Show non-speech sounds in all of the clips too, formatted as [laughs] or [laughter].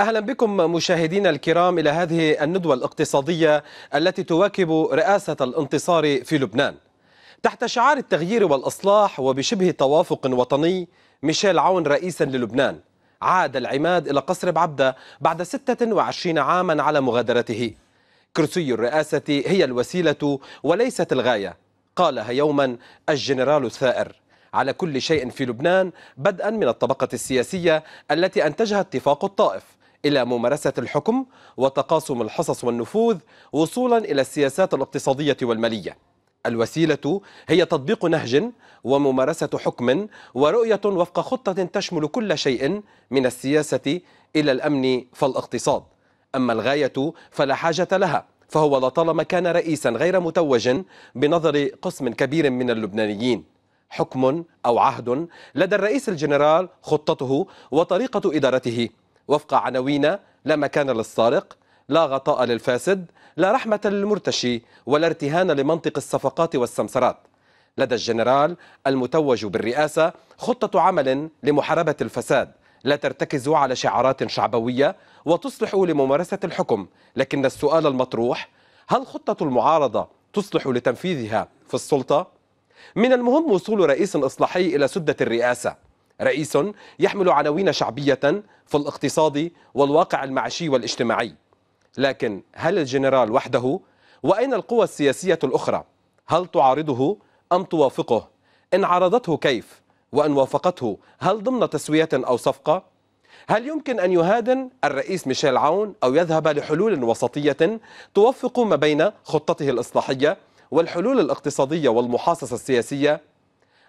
اهلا بكم مشاهدينا الكرام الى هذه الندوه الاقتصاديه التي تواكب رئاسه الانتصار في لبنان. تحت شعار التغيير والاصلاح وبشبه توافق وطني ميشيل عون رئيسا للبنان عاد العماد الى قصر بعبده بعد 26 عاما على مغادرته. كرسي الرئاسه هي الوسيله وليست الغايه قالها يوما الجنرال الثائر. على كل شيء في لبنان بدءا من الطبقة السياسية التي أنتجها اتفاق الطائف إلى ممارسة الحكم وتقاسم الحصص والنفوذ وصولا إلى السياسات الاقتصادية والمالية الوسيلة هي تطبيق نهج وممارسة حكم ورؤية وفق خطة تشمل كل شيء من السياسة إلى الأمن فالاقتصاد أما الغاية فلا حاجة لها فهو لطالما كان رئيسا غير متوج بنظر قسم كبير من اللبنانيين حكم أو عهد لدى الرئيس الجنرال خطته وطريقة إدارته وفق عناوين لا مكان للسارق لا غطاء للفاسد لا رحمة للمرتشي ولا ارتهان لمنطق الصفقات والسمسرات لدى الجنرال المتوج بالرئاسة خطة عمل لمحاربة الفساد لا ترتكز على شعارات شعبوية وتصلح لممارسة الحكم لكن السؤال المطروح هل خطة المعارضة تصلح لتنفيذها في السلطة؟ من المهم وصول رئيس إصلاحي إلى سدة الرئاسة رئيس يحمل عناوين شعبية في الاقتصاد والواقع المعيشي والاجتماعي لكن هل الجنرال وحده؟ وأين القوى السياسية الأخرى؟ هل تعارضه أم توافقه؟ إن عارضته كيف؟ وإن وافقته هل ضمن تسوية أو صفقة؟ هل يمكن أن يهادن الرئيس ميشيل عون أو يذهب لحلول وسطية توفق ما بين خطته الإصلاحية والحلول الاقتصادية والمحاصصة السياسية؟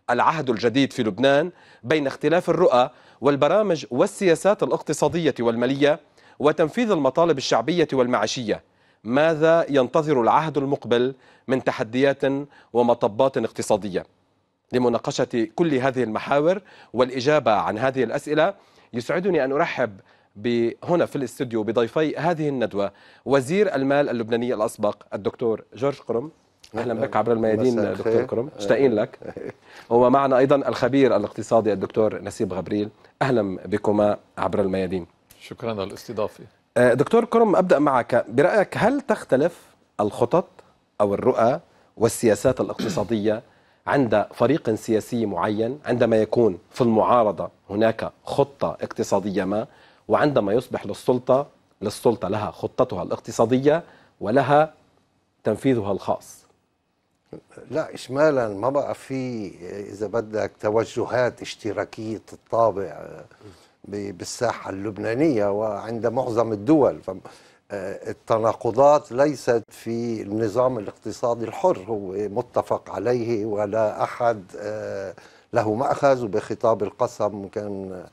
العهد الجديد في لبنان بين اختلاف الرؤى والبرامج والسياسات الاقتصادية والمالية وتنفيذ المطالب الشعبية والمعيشية ماذا ينتظر العهد المقبل من تحديات ومطبات اقتصادية لمناقشة كل هذه المحاور والإجابة عن هذه الأسئلة يسعدني أن أرحب هنا في الاستوديو بضيفي هذه الندوة وزير المال اللبناني الأسبق الدكتور جورج قرم اهلا بك عبر الميادين دكتور كرم مشتاقين لك [laughs] ومعنا ايضا الخبير الاقتصادي الدكتور نسيب غبريل اهلا بكما عبر الميادين شكرا على الاستضافه آه، دكتور كرم ابدا معك برايك هل تختلف الخطط او الرؤى والسياسات الاقتصاديه عند فريق سياسي معين عندما يكون في المعارضه هناك خطه اقتصاديه ما وعندما يصبح للسلطه للسلطه لها خطتها الاقتصاديه ولها تنفيذها الخاص لا اشمالا ما بقى في إذا بدك توجهات اشتراكية الطابع آه، بالساحة اللبنانية وعند معظم الدول آه، التناقضات ليست في النظام الاقتصادي الحر هو متفق عليه ولا أحد آه، له مأخذ وبخطاب القسم كان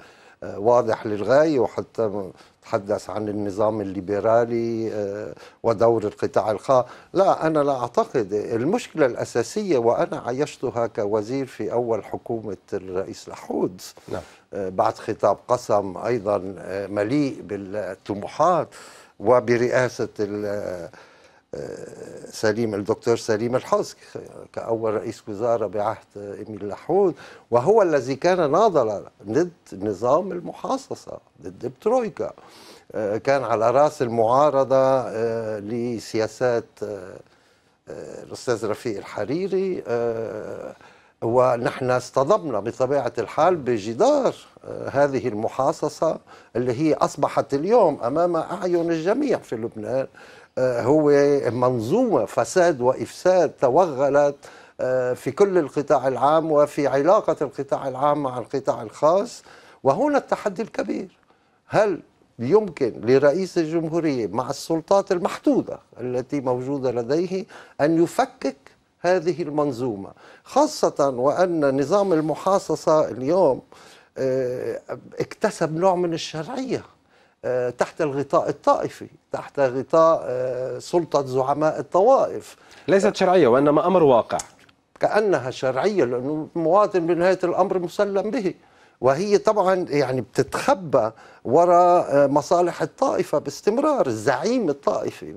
آه، واضح للغاية وحتى تحدث عن النظام الليبرالي آه، ودور القطاع الخاص لا أنا لا أعتقد المشكلة الأساسية وأنا عيشتها كوزير في أول حكومة الرئيس لحود نعم. آه، بعد خطاب قسم أيضا مليء بالطموحات وبرئاسة سليم الدكتور سليم الحوز كأول رئيس وزارة بعهد إميل لحود وهو الذي كان ناضل ضد نظام المحاصصة ضد الترويكا كان على رأس المعارضة آه، لسياسات آه، الأستاذ رفيق الحريري آه، ونحن اصطدمنا بطبيعة الحال بجدار هذه المحاصصة اللي هي أصبحت اليوم أمام أعين الجميع في لبنان هو منظومة فساد وإفساد توغلت آه، في كل القطاع العام وفي علاقة القطاع العام مع القطاع الخاص وهنا التحدي الكبير هل يمكن لرئيس الجمهورية مع السلطات المحدودة التي موجودة لديه أن يفكك هذه المنظومة خاصة وأن نظام المحاصصة اليوم آه، اكتسب نوع من الشرعية آه، تحت الغطاء الطائفي تحت غطاء آه، سلطة زعماء الطوائف ليست شرعية وإنما أمر واقع كأنها شرعية لأنه المواطن بنهاية الأمر مسلم به وهي طبعا يعني بتتخبى وراء آه، مصالح الطائفة باستمرار الزعيم الطائفي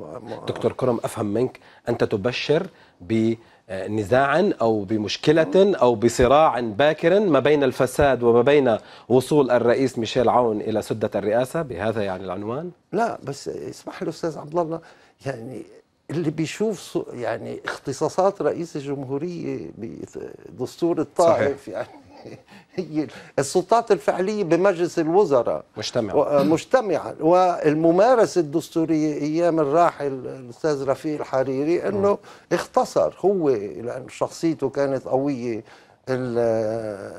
دكتور كرم أفهم منك أنت تبشر ب نزاعا أو بمشكلة أو بصراع باكر ما بين الفساد وما بين وصول الرئيس ميشيل عون إلى سدة الرئاسة بهذا يعني العنوان لا بس اسمح لي أستاذ عبد الله يعني اللي بيشوف يعني اختصاصات رئيس الجمهورية بدستور الطائف صحيح. يعني هي [laughs] السلطات الفعلية بمجلس الوزراء مجتمع آه، مجتمعة والممارسة الدستورية أيام الراحل الأستاذ رفيق الحريري أنه اختصر هو لأن شخصيته كانت قوية آه،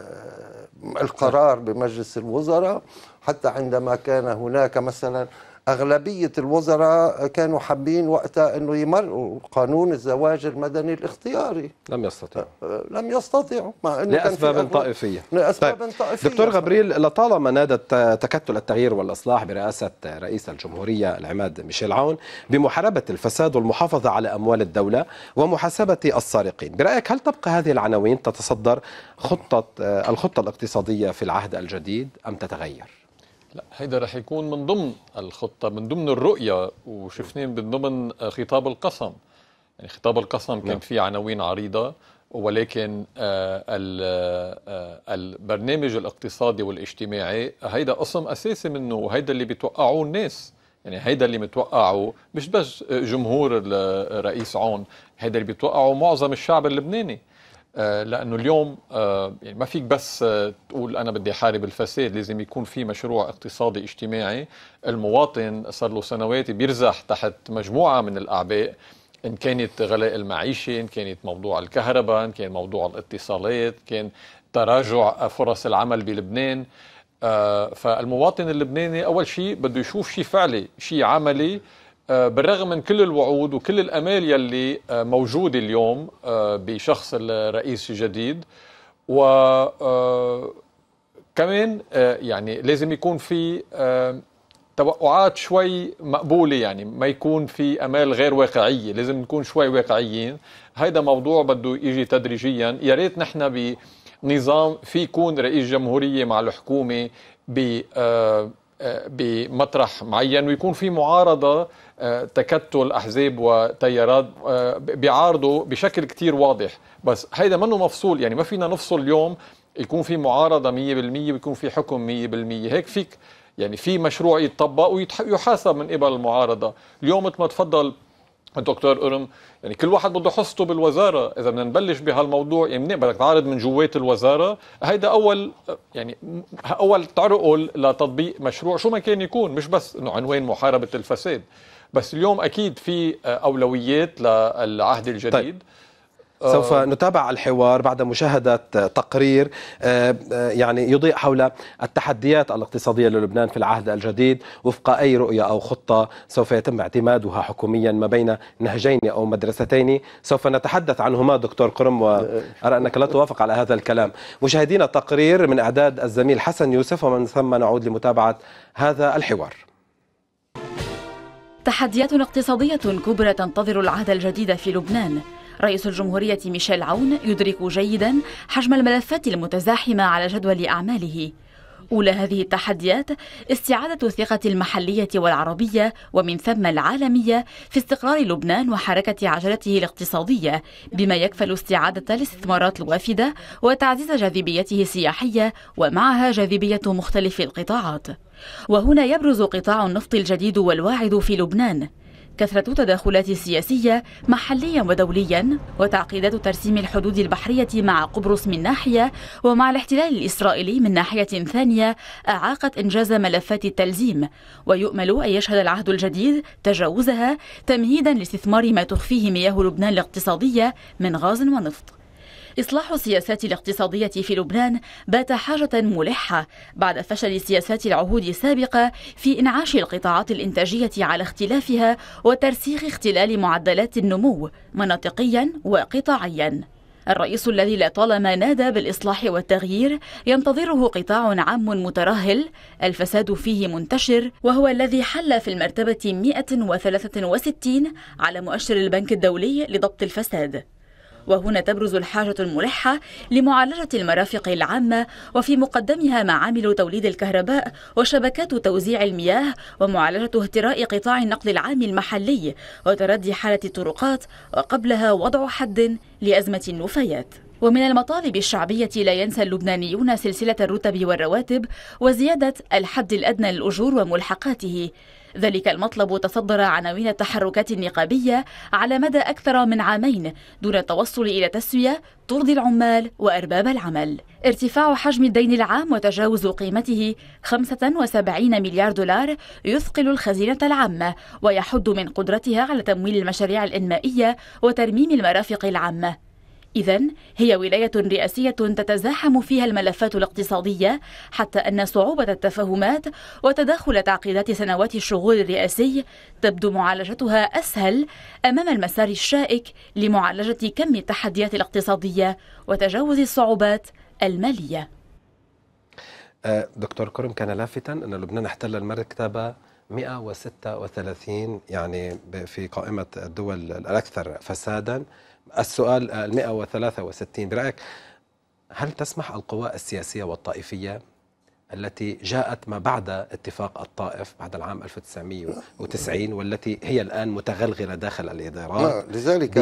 القرار بمجلس الوزراء حتى عندما كان هناك مثلا أغلبية الوزراء كانوا حابين وقتها أنه يمرقوا قانون الزواج المدني الاختياري لم يستطيعوا أه، أه، لم يستطيعوا مع أنه لأسباب كان طائفية لأسباب طيب. طائفية دكتور غبريل لطالما نادت تكتل التغيير والإصلاح برئاسة رئيس الجمهورية العماد ميشيل عون بمحاربة الفساد والمحافظة على أموال الدولة ومحاسبة السارقين برأيك هل تبقى هذه العناوين تتصدر خطة الخطة الاقتصادية في العهد الجديد أم تتغير؟ لا هيدا رح يكون من ضمن الخطه من ضمن الرؤيه وشفناه من ضمن آه، خطاب القسم يعني خطاب القسم كان نعم. فيه عناوين عريضه ولكن آه، آه، البرنامج الاقتصادي والاجتماعي هيدا قسم اساسي منه وهيدا اللي بيتوقعوه الناس يعني هيدا اللي متوقعه مش بس جمهور الرئيس عون هيدا اللي بيتوقعه معظم الشعب اللبناني آه، لانه اليوم آه، يعني ما فيك بس آه، تقول انا بدي احارب الفساد لازم يكون في مشروع اقتصادي اجتماعي المواطن صار له سنوات بيرزح تحت مجموعه من الاعباء ان كانت غلاء المعيشه ان كانت موضوع الكهرباء ان كان موضوع الاتصالات كان تراجع فرص العمل بلبنان فالمواطن اللبناني اول شيء بده يشوف شيء فعلي شيء عملي آه، بالرغم من كل الوعود وكل الامال يلي آه، موجوده اليوم آه، بشخص الرئيس الجديد و كمان يعني لازم يكون في توقعات شوي مقبوله يعني ما يكون في امال غير واقعيه لازم نكون شوي واقعيين هيدا موضوع بده يجي تدريجيا يا ريت نحن بنظام في يكون رئيس جمهوريه مع الحكومه ب بمطرح معين ويكون في معارضه تكتل احزاب وتيارات آه، بيعارضوا بشكل كتير واضح بس هيدا منه مفصول يعني ما فينا نفصل اليوم يكون في معارضه 100% ويكون في حكم 100% هيك فيك يعني في مشروع يتطبق ويحاسب من قبل المعارضه اليوم مثل ما تفضل الدكتور ارم يعني كل واحد بده حصته بالوزاره اذا بدنا نبلش بهالموضوع يعني بدك تعارض من جوات الوزاره هيدا اول يعني اول تعرقل لتطبيق مشروع شو ما كان يكون مش بس انه عنوان محاربه الفساد بس اليوم اكيد في آه، اولويات للعهد طيب. الجديد طيب. سوف آه، نتابع الحوار بعد مشاهدة آه، تقرير يعني يضيء حول التحديات الاقتصادية للبنان في العهد الجديد وفق أي رؤية أو خطة سوف يتم اعتمادها حكوميا ما بين نهجين أو مدرستين سوف نتحدث عنهما دكتور قرم وأرى أنك لا توافق على هذا الكلام مشاهدين التقرير من إعداد الزميل حسن يوسف ومن ثم نعود لمتابعة هذا الحوار تحديات اقتصادية كبرى تنتظر العهد الجديد في لبنان رئيس الجمهورية ميشيل عون يدرك جيدا حجم الملفات المتزاحمة على جدول أعماله أولى هذه التحديات استعادة الثقة المحلية والعربية ومن ثم العالمية في استقرار لبنان وحركة عجلته الاقتصادية بما يكفل استعادة الاستثمارات الوافدة وتعزيز جاذبيته السياحية ومعها جاذبية مختلف القطاعات وهنا يبرز قطاع النفط الجديد والواعد في لبنان كثرة تداخلات سياسية محليا ودوليا وتعقيدات ترسيم الحدود البحرية مع قبرص من ناحية ومع الاحتلال الإسرائيلي من ناحية ثانية أعاقت إنجاز ملفات التلزيم ويؤمل أن يشهد العهد الجديد تجاوزها تمهيدا لاستثمار ما تخفيه مياه لبنان الاقتصادية من غاز ونفط إصلاح السياسات الاقتصادية في لبنان بات حاجة ملحة بعد فشل سياسات العهود السابقة في إنعاش القطاعات الإنتاجية على اختلافها وترسيخ اختلال معدلات النمو مناطقيا وقطاعيا الرئيس الذي لطالما نادى بالإصلاح والتغيير ينتظره قطاع عام مترهل الفساد فيه منتشر وهو الذي حل في المرتبة 163 على مؤشر البنك الدولي لضبط الفساد وهنا تبرز الحاجة الملحة لمعالجة المرافق العامة وفي مقدمها معامل توليد الكهرباء وشبكات توزيع المياه ومعالجة اهتراء قطاع النقل العام المحلي وتردي حالة الطرقات وقبلها وضع حد لأزمة النفايات ومن المطالب الشعبية لا ينسى اللبنانيون سلسلة الرتب والرواتب وزيادة الحد الأدنى للأجور وملحقاته ذلك المطلب تصدر عناوين التحركات النقابية على مدى أكثر من عامين دون التوصل إلى تسوية ترضي العمال وأرباب العمل ارتفاع حجم الدين العام وتجاوز قيمته 75 مليار دولار يثقل الخزينة العامة ويحد من قدرتها على تمويل المشاريع الإنمائية وترميم المرافق العامة إذا هي ولاية رئاسية تتزاحم فيها الملفات الاقتصادية حتى أن صعوبة التفاهمات وتداخل تعقيدات سنوات الشغل الرئاسي تبدو معالجتها أسهل أمام المسار الشائك لمعالجة كم التحديات الاقتصادية وتجاوز الصعوبات المالية أه، دكتور كرم كان لافتا أن لبنان احتل المركبة 136 يعني في قائمة الدول الأكثر فسادا السؤال 163 برأيك هل تسمح القوى السياسية والطائفية التي جاءت ما بعد اتفاق الطائف بعد العام 1990 والتي هي الآن متغلغلة داخل الإدارات نعم، لذلك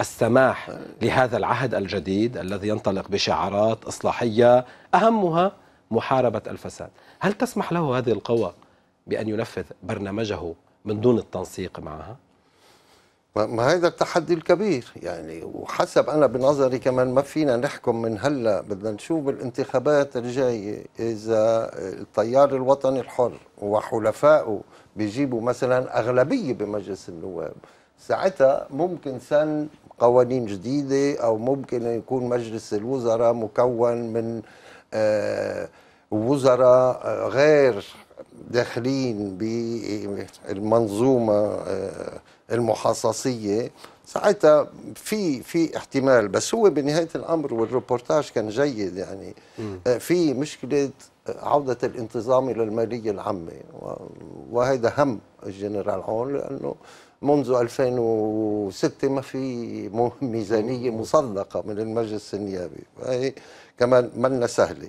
السماح لهذا العهد الجديد الذي ينطلق بشعارات إصلاحية أهمها محاربة الفساد هل تسمح له هذه القوى بأن ينفذ برنامجه من دون التنسيق معها؟ ما هذا التحدي الكبير يعني وحسب انا بنظري كمان ما فينا نحكم من هلا بدنا نشوف بالانتخابات الجايه اذا التيار الوطني الحر وحلفائه بيجيبوا مثلا اغلبيه بمجلس النواب ساعتها ممكن سن قوانين جديده او ممكن يكون مجلس الوزراء مكون من آه، وزراء آه، غير داخلين بالمنظومه آه، المحاصصيه ساعتها في في احتمال بس هو بنهايه الامر والروبورتاج كان جيد يعني آه، في مشكله آه، عوده الانتظام الى الماليه العامه وهذا هم الجنرال عون لانه منذ 2006 ما في ميزانيه مصدقه من المجلس النيابي هي كمان منا سهله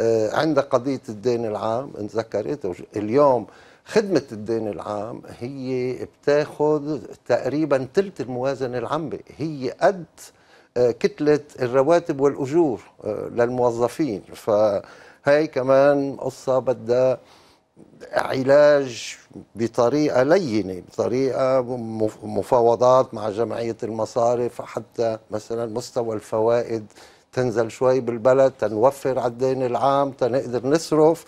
آه، عند قضيه الدين العام انذكرت اليوم خدمة الدين العام هي بتاخذ تقريبا ثلث الموازنة العامة هي قد آه، كتلة الرواتب والأجور آه، للموظفين فهي كمان قصة بدها علاج بطريقة لينة بطريقة مفاوضات مع جمعية المصارف حتى مثلا مستوى الفوائد تنزل شوي بالبلد تنوفر على الدين العام تنقدر نصرف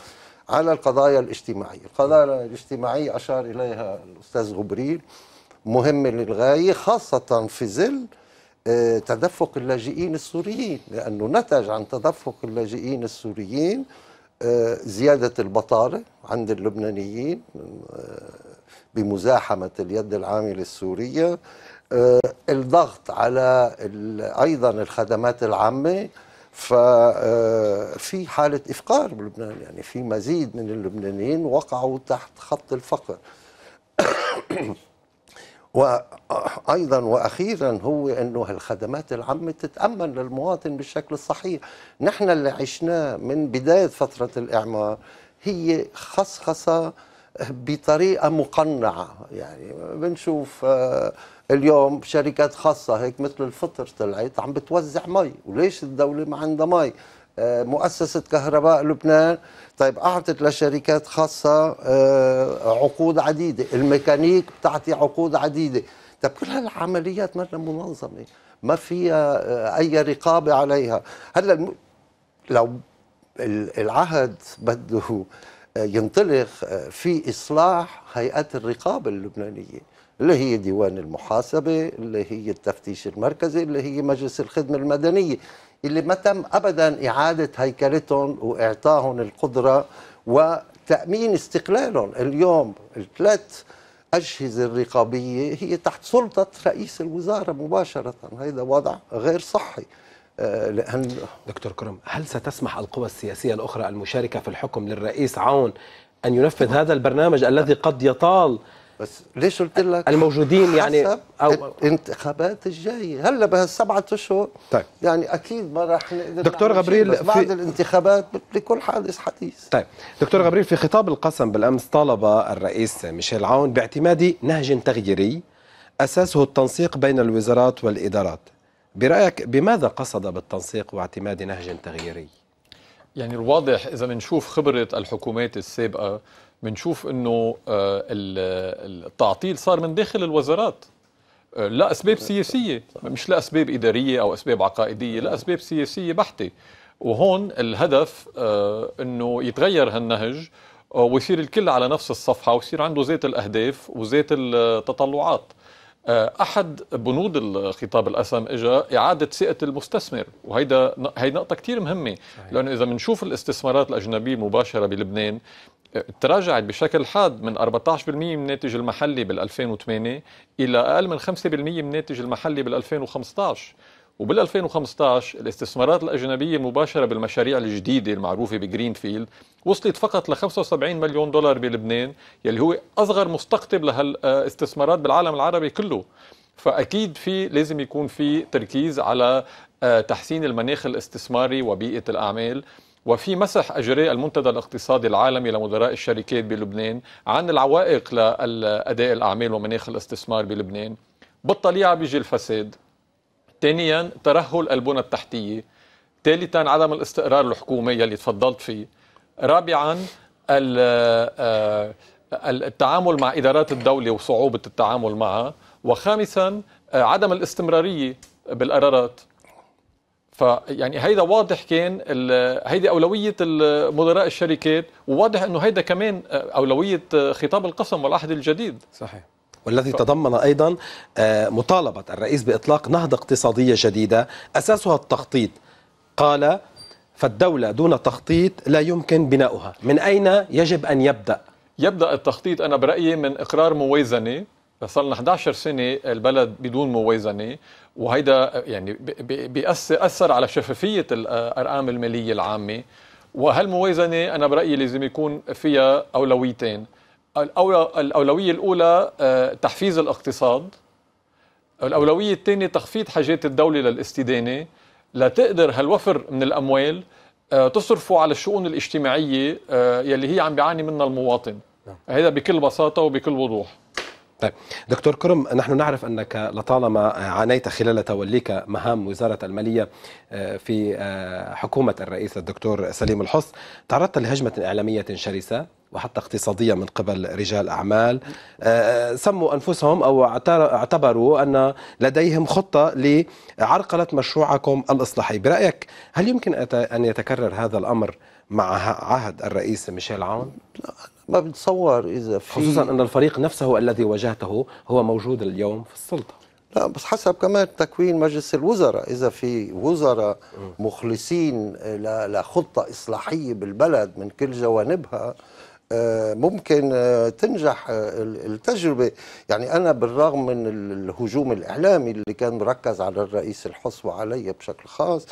على القضايا الاجتماعية القضايا الاجتماعية أشار إليها الأستاذ غبريل مهمة للغاية خاصة في ظل آه، تدفق اللاجئين السوريين لأنه نتج عن تدفق اللاجئين السوريين آه، زيادة البطالة عند اللبنانيين آه، بمزاحمة اليد العاملة السورية الضغط على أيضا الخدمات العامة ففي آه، حالة إفقار بلبنان يعني في مزيد من اللبنانيين وقعوا تحت خط الفقر [coughs] وايضا آه، واخيرا هو انه الخدمات العامه تتامن للمواطن بالشكل الصحيح، نحن اللي عشناه من بدايه فتره الاعمار هي خصخصه بطريقه مقنعه، يعني بنشوف آه اليوم شركات خاصة هيك مثل الفطر طلعت عم بتوزع مي وليش الدولة ما عندها مي آه، مؤسسة كهرباء لبنان طيب أعطت لشركات خاصة آه، عقود عديدة الميكانيك بتعطي عقود عديدة طيب كل هالعمليات مرة منظمة ما فيها آه، أي رقابة عليها هلا الم... لو العهد بده ينطلق في إصلاح هيئات الرقابة اللبنانية اللي هي ديوان المحاسبة اللي هي التفتيش المركزي اللي هي مجلس الخدمة المدنية اللي ما تم أبدا إعادة هيكلتهم وإعطاهم القدرة وتأمين استقلالهم اليوم الثلاث أجهزة الرقابية هي تحت سلطة رئيس الوزارة مباشرة هذا وضع غير صحي آه، لأن دكتور كرم هل ستسمح القوى السياسية الأخرى المشاركة في الحكم للرئيس عون أن ينفذ هذا البرنامج الذي قد يطال بس ليش قلت لك الموجودين يعني حسب أو الانتخابات الجايه هلا بهالسبعة اشهر طيب يعني اكيد ما راح نقدر دكتور غبريل في بعد الانتخابات لكل حادث حديث طيب دكتور غبريل في خطاب القسم بالامس طالب الرئيس ميشيل عون باعتماد نهج تغييري اساسه التنسيق بين الوزارات والادارات برايك بماذا قصد بالتنسيق واعتماد نهج تغييري يعني الواضح اذا بنشوف خبره الحكومات السابقه بنشوف انه آه، التعطيل صار من داخل الوزارات آه، لا اسباب سياسيه مش لا اسباب اداريه او اسباب عقائديه لا اسباب سياسيه بحته وهون الهدف آه، انه يتغير هالنهج ويصير الكل على نفس الصفحه ويصير عنده ذات الاهداف وذات التطلعات آه، احد بنود الخطاب الاسم اجى اعاده ثقه المستثمر وهيدا هي نقطه كثير مهمه لانه اذا بنشوف الاستثمارات الاجنبيه المباشره بلبنان آه، تراجعت بشكل حاد من 14% من الناتج المحلي بال 2008 الى اقل من 5% من الناتج المحلي بال 2015 وبال 2015 الاستثمارات الأجنبية المباشرة بالمشاريع الجديدة المعروفة بجرينفيلد وصلت فقط ل 75 مليون دولار بلبنان يلي هو أصغر مستقطب لهالاستثمارات بالعالم العربي كله فأكيد في لازم يكون في تركيز على آه، تحسين المناخ الاستثماري وبيئة الأعمال وفي مسح أجراء المنتدى الاقتصادي العالمي لمدراء الشركات بلبنان عن العوائق لأداء الأعمال ومناخ الاستثمار بلبنان بالطليعة بيجي الفساد ثانيا ترهل البنى التحتية ثالثا عدم الاستقرار الحكومي يلي تفضلت فيه رابعا آه، التعامل مع إدارات الدولة وصعوبة التعامل معها وخامسا آه، عدم الاستمرارية بالقرارات فيعني هيدا واضح كان هيدي اولويه مدراء الشركات وواضح انه هيدا كمان آه، اولويه خطاب القسم والعهد الجديد صحيح والذي تضمن أيضا آه، مطالبة الرئيس بإطلاق نهضة اقتصادية جديدة أساسها التخطيط قال فالدولة دون تخطيط لا يمكن بناؤها من أين يجب أن يبدأ؟ يبدأ التخطيط أنا برأيي من إقرار موازنة صار لنا 11 سنة البلد بدون موازنة وهيدا يعني بيأثر على شفافية الأرقام آه، المالية العامة وهالموازنة أنا برأيي لازم يكون فيها أولويتين الأولوية الأولى آه، تحفيز الاقتصاد الأولوية الثانية تخفيض حاجات الدولة للاستدانة لتقدر هالوفر من الأموال آه، تصرفه على الشؤون الاجتماعية آه، يلي هي عم بيعاني منها المواطن نعم. هذا بكل بساطة وبكل وضوح طيب دكتور كرم نحن نعرف أنك لطالما عانيت خلال توليك مهام وزارة المالية آه، في آه، حكومة الرئيس الدكتور سليم الحص تعرضت لهجمة إعلامية شرسة وحتى اقتصادية من قبل رجال أعمال آه، سموا أنفسهم أو اعتبروا أن لديهم خطة لعرقلة مشروعكم الإصلاحي برأيك هل يمكن أن يتكرر هذا الأمر مع عهد الرئيس ميشيل عون؟ ما بتصور اذا في خصوصا ان الفريق نفسه الذي واجهته هو موجود اليوم في السلطه لا بس حسب كمان تكوين مجلس الوزراء اذا في وزراء مخلصين لخطه اصلاحيه بالبلد من كل جوانبها آه، ممكن آه، تنجح آه، التجربه يعني انا بالرغم من الهجوم الاعلامي اللي كان مركز على الرئيس الحص وعلي بشكل خاص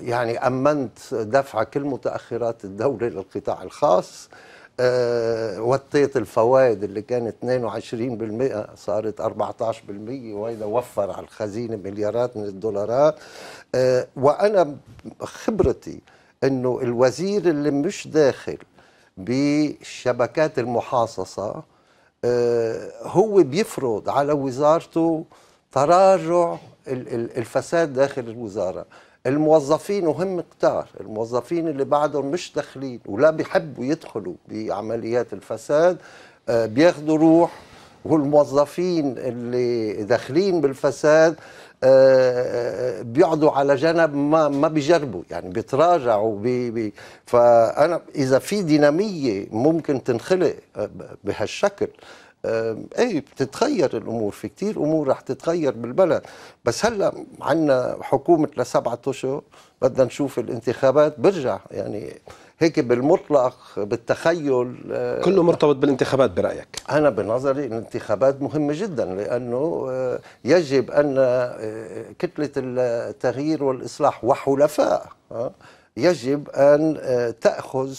يعني امنت دفع كل متاخرات الدوله للقطاع الخاص آه، وطيت الفوائد اللي كانت 22% صارت 14% وهذا وفر على الخزينة مليارات من الدولارات آه، وأنا خبرتي أنه الوزير اللي مش داخل بالشبكات المحاصصة آه، هو بيفرض على وزارته تراجع الفساد داخل الوزارة الموظفين وهم كتار الموظفين اللي بعدهم مش داخلين ولا بيحبوا يدخلوا بعمليات الفساد آه، بياخدوا روح والموظفين اللي داخلين بالفساد آه، آه، بيقعدوا على جنب ما ما بيجربوا يعني بيتراجعوا بي بي فانا اذا في ديناميه ممكن تنخلق بهالشكل آه، اي بتتغير الامور في كتير امور رح تتغير بالبلد بس هلا عندنا حكومه لسبعة اشهر بدنا نشوف الانتخابات برجع يعني هيك بالمطلق بالتخيل آه، كله مرتبط بالانتخابات برايك انا بنظري الانتخابات مهمه جدا لانه آه، يجب ان كتله التغيير والاصلاح وحلفاء يجب ان تاخذ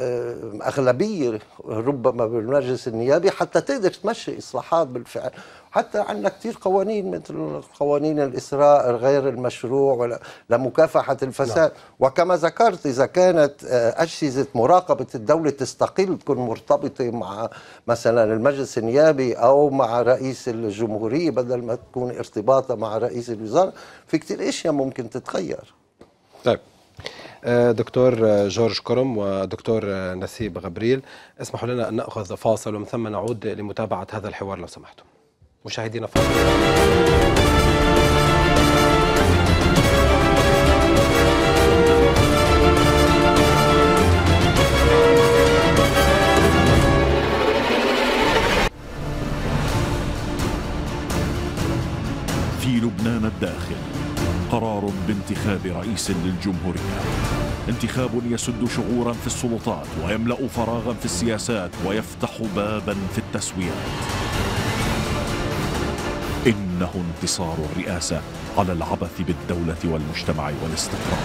آه، أغلبية ربما بالمجلس النيابي حتى تقدر تمشي إصلاحات بالفعل حتى عندنا كثير قوانين مثل قوانين الإسراء غير المشروع لمكافحة الفساد لا. نعم. وكما ذكرت إذا كانت آه، أجهزة مراقبة الدولة تستقل تكون مرتبطة مع مثلا المجلس النيابي أو مع رئيس الجمهورية بدل ما تكون ارتباطها مع رئيس الوزارة في كثير أشياء ممكن تتغير طيب دكتور جورج كرم ودكتور نسيب غبريل اسمحوا لنا أن نأخذ فاصل ومن ثم نعود لمتابعة هذا الحوار لو سمحتم مشاهدينا فاصل في لبنان الداخل قرار بانتخاب رئيس للجمهورية انتخاب يسد شعورا في السلطات ويملأ فراغا في السياسات ويفتح بابا في التسويات إنه انتصار الرئاسة على العبث بالدولة والمجتمع والاستقرار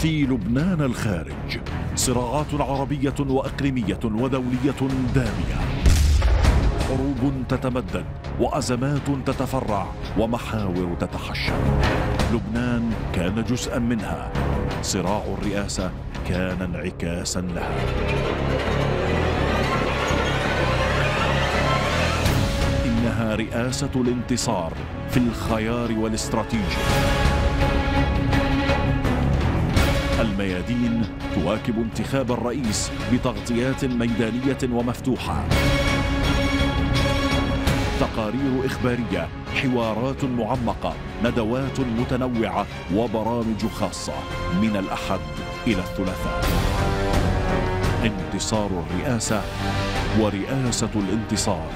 في لبنان الخارج صراعات عربية وأقليمية ودولية دامية حروب تتمدد وأزمات تتفرع ومحاور تتحشر لبنان كان جزءا منها صراع الرئاسة كان انعكاسا لها إنها رئاسة الانتصار في الخيار والاستراتيجي الميادين تواكب انتخاب الرئيس بتغطيات ميدانية ومفتوحة تقارير إخبارية حوارات معمقة ندوات متنوعة وبرامج خاصة من الأحد إلى الثلاثاء انتصار الرئاسة ورئاسة الانتصار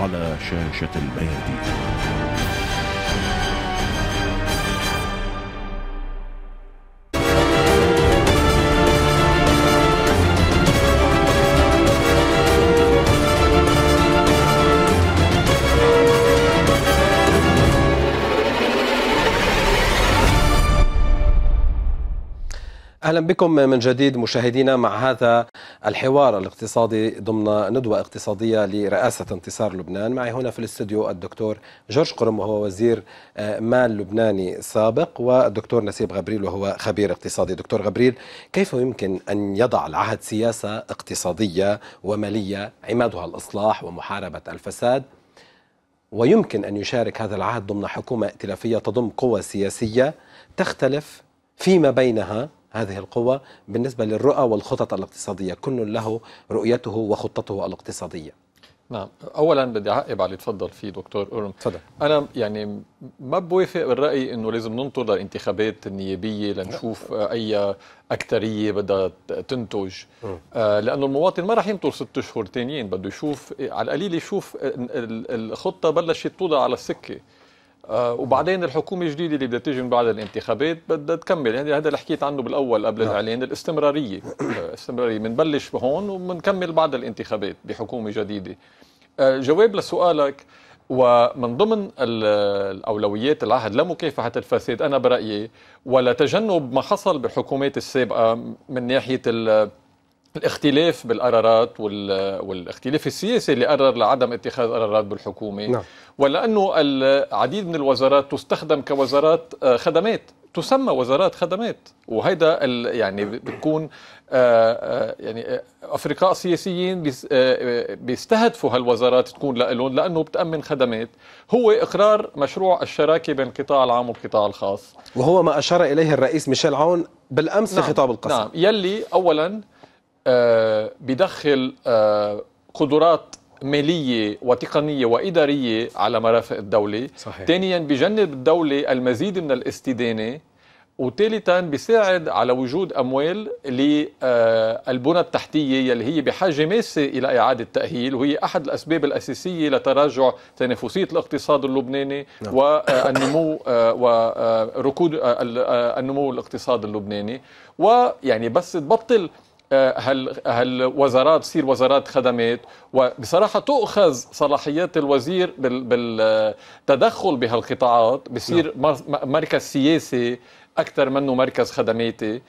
على شاشة الميادين اهلا بكم من جديد مشاهدينا مع هذا الحوار الاقتصادي ضمن ندوه اقتصاديه لرئاسه انتصار لبنان معي هنا في الاستوديو الدكتور جورج قرم وهو وزير آه، مال لبناني سابق والدكتور نسيب غبريل وهو خبير اقتصادي دكتور غبريل كيف يمكن ان يضع العهد سياسه اقتصاديه وماليه عمادها الاصلاح ومحاربه الفساد ويمكن ان يشارك هذا العهد ضمن حكومه ائتلافيه تضم قوى سياسيه تختلف فيما بينها هذه القوة بالنسبة للرؤى والخطط الاقتصادية كل له رؤيته وخطته الاقتصادية نعم اولا بدي اعقب على اللي تفضل فيه دكتور اورم تفضل انا يعني ما بوافق بالراي انه لازم ننطر للانتخابات النيابيه لنشوف اي اكثريه بدها تنتج آه لانه المواطن ما راح ينطر ست اشهر ثانيين بده يشوف على القليل يشوف الخطه بلشت توضع على السكه آه، وبعدين الحكومه الجديده اللي بدها تيجي من بعد الانتخابات بدها تكمل يعني هذا اللي حكيت عنه بالاول قبل نعم. الاعلان الاستمراريه [coughs] آه، استمراريه بنبلش هون وبنكمل بعد الانتخابات بحكومه جديده آه، جواب لسؤالك ومن ضمن الاولويات العهد لمكافحه الفساد انا برايي ولا تجنب ما حصل بالحكومات السابقه من ناحيه الاختلاف بالقرارات والاختلاف السياسي اللي قرر لعدم اتخاذ قرارات بالحكومه نعم. ولا انه العديد من الوزارات تستخدم كوزارات آه، خدمات تسمى وزارات خدمات وهيدا يعني بتكون آه، آه، يعني افرقاء سياسيين بيستهدفوا هالوزارات تكون لهم لانه بتامن خدمات هو اقرار مشروع الشراكه بين القطاع العام والقطاع الخاص وهو ما اشار اليه الرئيس ميشيل عون بالامس نعم. في خطاب القصر نعم يلي اولا آه، بدخل آه، قدرات مالية وتقنية وإدارية على مرافق الدولة صحيح. ثانيا بجنب الدولة المزيد من الاستدانة وثالثا بيساعد على وجود اموال للبنى التحتيه يلي هي بحاجه ماسه الى اعاده تاهيل وهي احد الاسباب الاساسيه لتراجع تنافسيه الاقتصاد اللبناني نعم. والنمو آه، وركود النمو الاقتصاد اللبناني ويعني بس تبطل آه، هل هل وزارات تصير وزارات خدمات وبصراحه تؤخذ صلاحيات الوزير بالتدخل بهالقطاعات بصير نعم. مركز سياسي اكثر منه مركز خدماتي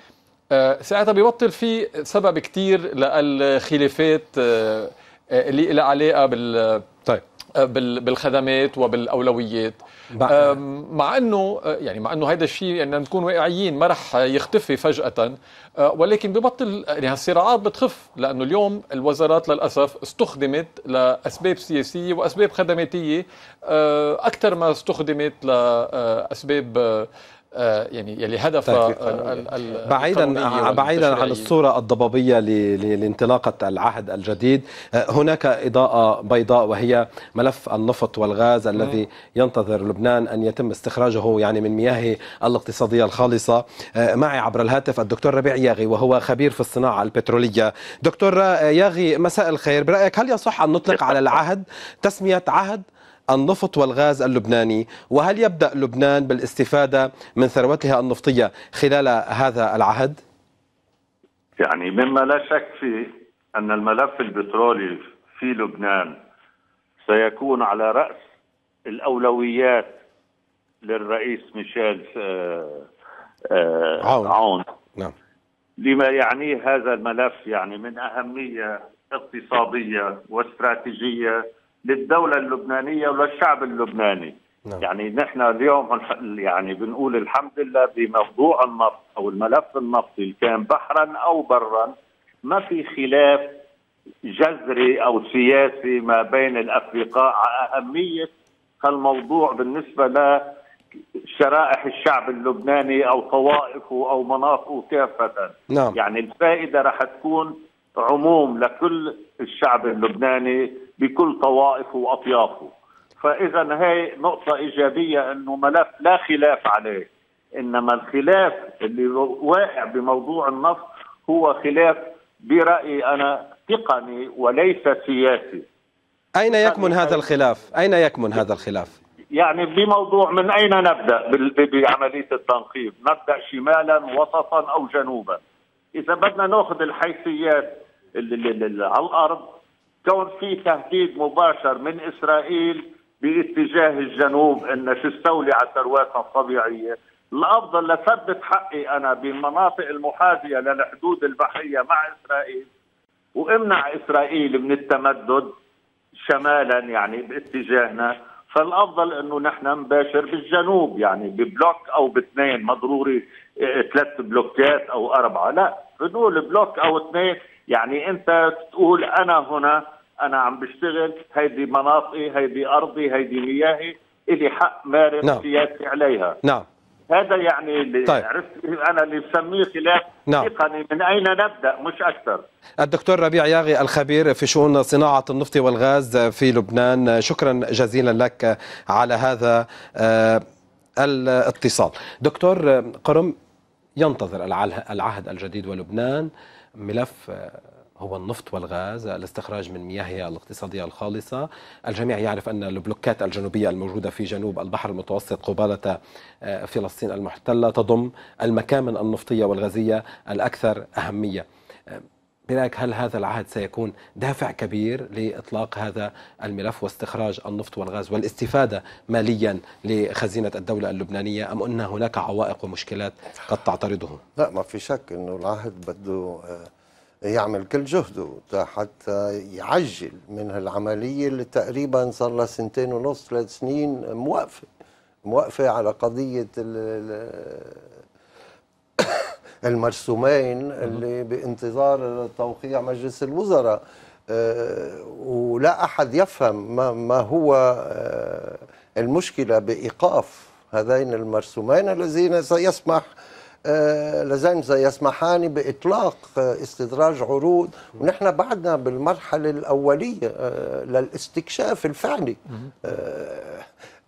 آه، ساعتها ببطل في سبب كثير للخلافات آه، اللي لها علاقه بال طيب آه، بالخدمات وبالاولويات آه، مع انه آه، يعني مع انه هذا الشيء يعني نكون واقعيين ما رح يختفي فجاه ولكن ببطل يعني هالصراعات بتخف لانه اليوم الوزارات للاسف استخدمت لاسباب سياسيه واسباب خدماتيه اكثر ما استخدمت لاسباب آه، يعني يلي هدف طيب، طيب، طيب. بعيدا بعيدا عن الصوره الضبابيه لانطلاقه العهد الجديد آه، هناك اضاءه بيضاء وهي ملف النفط والغاز الذي ينتظر لبنان ان يتم استخراجه يعني من مياهه الاقتصاديه الخالصه آه، معي عبر الهاتف الدكتور ربيع ياغي وهو خبير في الصناعه البتروليه دكتور ياغي مساء الخير برايك هل يصح ان نطلق [laughs] على العهد تسميه عهد النفط والغاز اللبناني وهل يبدأ لبنان بالاستفادة من ثروتها النفطية خلال هذا العهد؟ يعني مما لا شك فيه أن الملف البترولي في لبنان سيكون على رأس الأولويات للرئيس ميشيل آه، آه، عون, عون. نعم. لما يعنيه هذا الملف يعني من أهمية اقتصادية واستراتيجية للدولة اللبنانية وللشعب اللبناني نعم. يعني نحن اليوم يعني بنقول الحمد لله بموضوع النفط أو الملف النفطي كان بحرا أو برا ما في خلاف جذري أو سياسي ما بين الأفرقاء على أهمية هالموضوع بالنسبة لشرائح الشعب اللبناني أو طوائفه أو مناطقه كافة نعم. يعني الفائدة رح تكون عموم لكل الشعب اللبناني بكل طوائفه واطيافه فاذا هي نقطه ايجابيه انه ملف لا خلاف عليه انما الخلاف اللي واقع بموضوع النفط هو خلاف برايي انا تقني وليس سياسي اين يكمن هذا يعني- الخلاف اين يكمن هذا الخلاف يعني بموضوع من اين نبدا بعمليه التنقيب نبدا شمالا وسطا او جنوبا اذا بدنا ناخذ الحيثيات على الارض كون في تهديد مباشر من اسرائيل باتجاه الجنوب ان تستولي على ثرواتها الطبيعيه الافضل لثبت حقي انا بالمناطق المحاذيه للحدود البحريه مع اسرائيل وامنع اسرائيل من التمدد شمالا يعني باتجاهنا فالافضل انه نحن نباشر بالجنوب يعني ببلوك او باثنين ما ضروري إيه، ثلاث بلوكات او اربعه لا بدول بلوك او اثنين يعني انت تقول انا هنا انا عم بشتغل هيدي مناطقي هيدي ارضي هيدي مياهي الي حق مارس نعم. سياسي عليها نعم هذا يعني اللي طيب. عرفت انا اللي بسميه خلاف نعم. تقني من اين نبدا مش اكثر الدكتور ربيع ياغي الخبير في شؤون صناعه النفط والغاز في لبنان شكرا جزيلا لك على هذا آه، الاتصال دكتور آه، قرم ينتظر العهد الجديد ولبنان ملف آه، هو النفط والغاز الاستخراج من مياهها الاقتصادية الخالصة الجميع يعرف أن البلوكات الجنوبية الموجودة في جنوب البحر المتوسط قبالة آه، فلسطين المحتلة تضم المكامن النفطية والغازية الأكثر أهمية آه، برأيك هل هذا العهد سيكون دافع كبير لإطلاق هذا الملف واستخراج النفط والغاز والاستفادة ماليا لخزينة الدولة اللبنانية أم أن هناك عوائق ومشكلات قد تعترضه؟ لا ما في شك أنه العهد بده آه، يعمل كل جهده حتى يعجل من العملية اللي تقريبا صار لها سنتين ونص ثلاث سنين موقفة موقفة على قضية المرسومين اللي بانتظار توقيع مجلس الوزراء آه، ولا أحد يفهم ما, ما هو آه، المشكلة بإيقاف هذين المرسومين الذين سيسمح آه، لازم سيسمحان بإطلاق استدراج عروض ونحن بعدنا بالمرحلة الأولية للاستكشاف الفعلي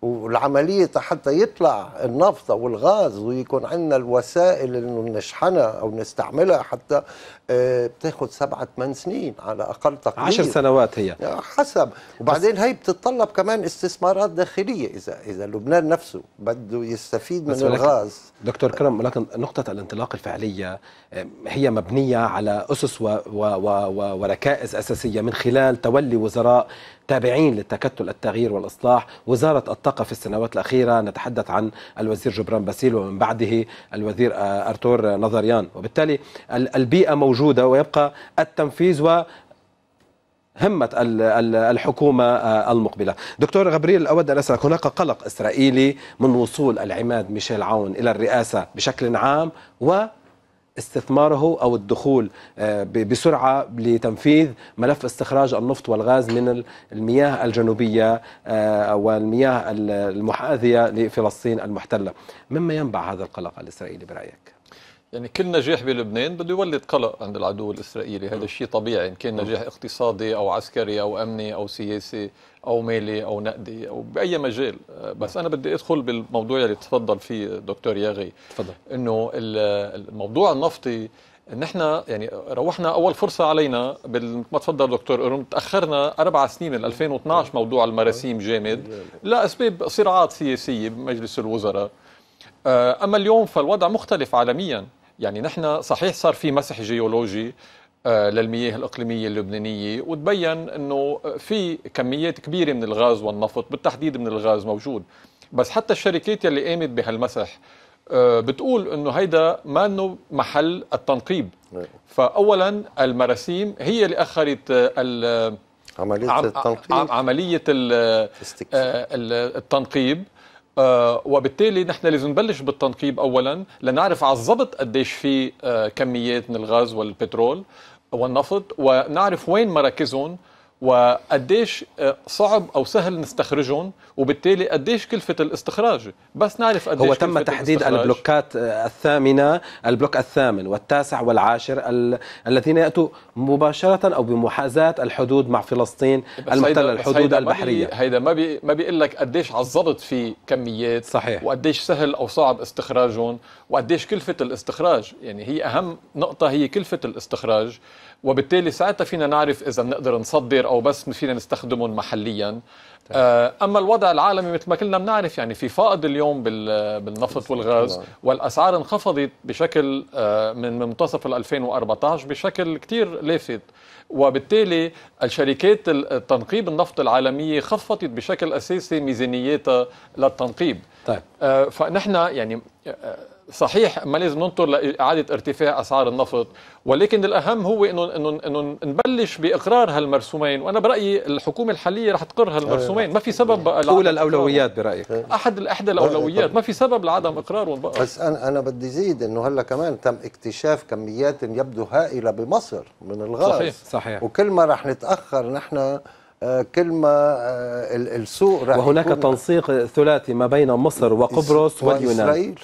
والعملية حتى يطلع النفط والغاز ويكون عندنا الوسائل اللي نشحنها أو نستعملها حتى آه، بتاخذ سبعة ثمان سنين على أقل تقدير عشر سنوات هي آه، حسب وبعدين هي بتتطلب كمان استثمارات داخلية إذا إذا لبنان نفسه بده يستفيد من الغاز دكتور كرم ولكن نقطة الانطلاق الفعلية آه، هي مبنية على أسس و و و و وركائز أساسية من خلال تولي وزراء تابعين للتكتل التغيير والإصلاح وزارة الطاقة في السنوات الأخيرة نتحدث عن الوزير جبران باسيل ومن بعده الوزير أرتور نظريان وبالتالي البيئة موجودة موجودة ويبقى التنفيذ و همة الحكومة آه، المقبلة دكتور غبريل أود أن أسألك هناك قلق إسرائيلي من وصول العماد ميشيل عون إلى الرئاسة بشكل عام و استثماره او الدخول آه، بسرعه لتنفيذ ملف استخراج النفط والغاز من المياه الجنوبيه آه، والمياه المحاذيه لفلسطين المحتله، مما ينبع هذا القلق الاسرائيلي برايك؟ يعني كل نجاح بلبنان بده يولد قلق عند العدو الاسرائيلي، هذا الشيء طبيعي ان كان نعم. نجاح اقتصادي او عسكري او امني او سياسي او مالي او نقدي او باي مجال، آه، بس نعم. انا بدي ادخل بالموضوع اللي تفضل فيه دكتور ياغي تفضل انه الموضوع النفطي نحن يعني روحنا اول فرصه علينا ما تفضل دكتور ارم تاخرنا اربع سنين من 2012 نعم. موضوع المراسيم جامد لاسباب صراعات سياسيه بمجلس الوزراء آه، اما اليوم فالوضع مختلف عالميا يعني نحن صحيح صار في مسح جيولوجي آه، للمياه الإقليمية اللبنانية وتبين أنه في كميات كبيرة من الغاز والنفط بالتحديد من الغاز موجود بس حتى الشركات يلي قامت بهالمسح آه، بتقول انه هيدا ما انه محل التنقيب نعم. فاولا المراسيم هي اللي اخرت آه، عمليه التنقيب عمليه التنقيب آه، وبالتالي نحن لازم نبلش بالتنقيب اولا لنعرف على الضبط قديش في آه، كميات من الغاز والبترول والنفط ونعرف وين مراكزهم وقديش آه، صعب او سهل نستخرجهم وبالتالي قديش كلفه الاستخراج بس نعرف قديش هو تم تحديد البلوكات آه، الثامنه البلوك الثامن والتاسع والعاشر الذين ياتوا مباشره او بمحاذاه الحدود مع فلسطين المحتله الحدود هيدا البحريه هيدا ما بي ما بيقول لك قديش عظبت في كميات صحيح وقديش سهل او صعب استخراجهم وقديش كلفه الاستخراج يعني هي اهم نقطه هي كلفه الاستخراج وبالتالي ساعتها فينا نعرف اذا بنقدر نصدر او بس فينا نستخدمهم محليا طيب. آه، اما الوضع العالمي مثل ما كلنا بنعرف يعني في فائض اليوم بالنفط والغاز والاسعار انخفضت بشكل آه، من منتصف 2014 بشكل كثير لافت وبالتالي الشركات تنقيب النفط العالميه خفضت بشكل اساسي ميزانياتها للتنقيب طيب. آه، فنحن يعني صحيح ما لازم ننطر لاعاده ارتفاع اسعار النفط ولكن الاهم هو انه انه انه نبلش باقرار هالمرسومين وانا برايي الحكومه الحاليه رح تقر هالمرسومين أيوة. ما في سبب أيوة. اولى الاولويات برايك أيوة. احد احدى الاولويات ما في سبب لعدم اقرارهم بقى بس انا انا بدي زيد انه هلا كمان تم اكتشاف كميات يبدو هائله بمصر من الغاز صحيح صحيح وكل ما رح نتاخر نحن آه، كل ما آه، السوق رح وهناك تنسيق ثلاثي ما بين مصر وقبرص واليونان وإسرائيل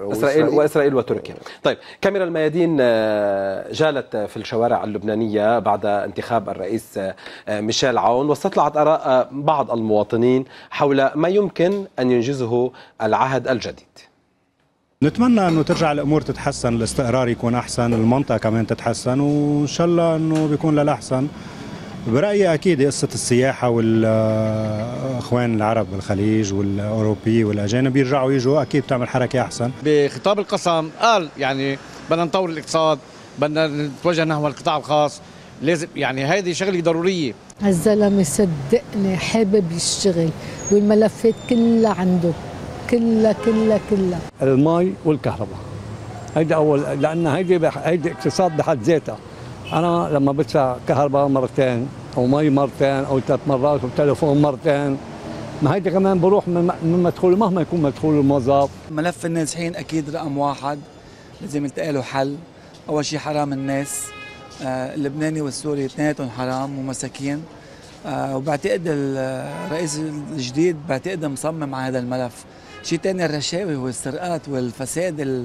وإسرائيل, وإسرائيل وتركيا طيب كاميرا الميادين آه، جالت آه، في الشوارع اللبنانية بعد انتخاب الرئيس آه، ميشيل عون واستطلعت آراء بعض المواطنين حول ما يمكن أن ينجزه العهد الجديد نتمنى انه ترجع الامور تتحسن الاستقرار يكون احسن المنطقه كمان تتحسن وان شاء الله انه بيكون للاحسن برايي اكيد قصه السياحه والاخوان العرب بالخليج والاوروبي والاجانب يرجعوا يجوا اكيد بتعمل حركه احسن بخطاب القسم قال يعني بدنا نطور الاقتصاد بدنا نتوجه نحو القطاع الخاص لازم يعني هذه شغله ضروريه الزلمه صدقني حابب يشتغل والملفات كلها عنده كلها كلها كلها المي والكهرباء هيدا اول لان هيدي هيدي اقتصاد بحد ذاتها انا لما بدفع كهرباء مرتين او مي مرتين او ثلاث مرات وتليفون مرتين ما هيدا كمان بروح من مدخول مهما يكون مدخول الموظف ملف النازحين اكيد رقم واحد لازم يلتقي له حل اول شيء حرام الناس آه، اللبناني والسوري اثنيناتهم حرام ومساكين آه، وبعتقد الرئيس الجديد بعتقد مصمم على هذا الملف شيء ثاني الرشاوي والسرقات والفساد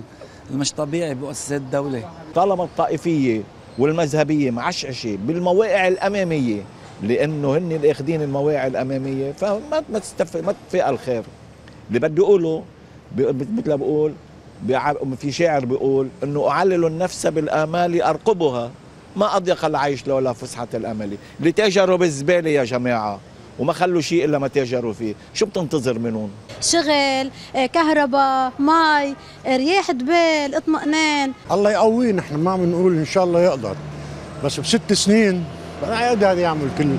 المش طبيعي بمؤسسات الدوله طالما الطائفيه والمذهبيه معشعشه بالمواقع الاماميه لانه هن اللي اخذين المواقع الاماميه فما ما تستف... ما تفيق الخير اللي بدي اقوله مثل ما بقول في شاعر بيقول انه اعلل النفس بالامال ارقبها ما اضيق العيش لولا فسحه الامل لتجرب الزباله يا جماعه وما خلوا شيء الا ما تاجروا فيه شو بتنتظر منهم شغل إيه، كهرباء مي إيه، رياح دبال، اطمئنان الله يقويه نحن ما عم نقول ان شاء الله يقدر بس بست سنين ما قادر يعمل كل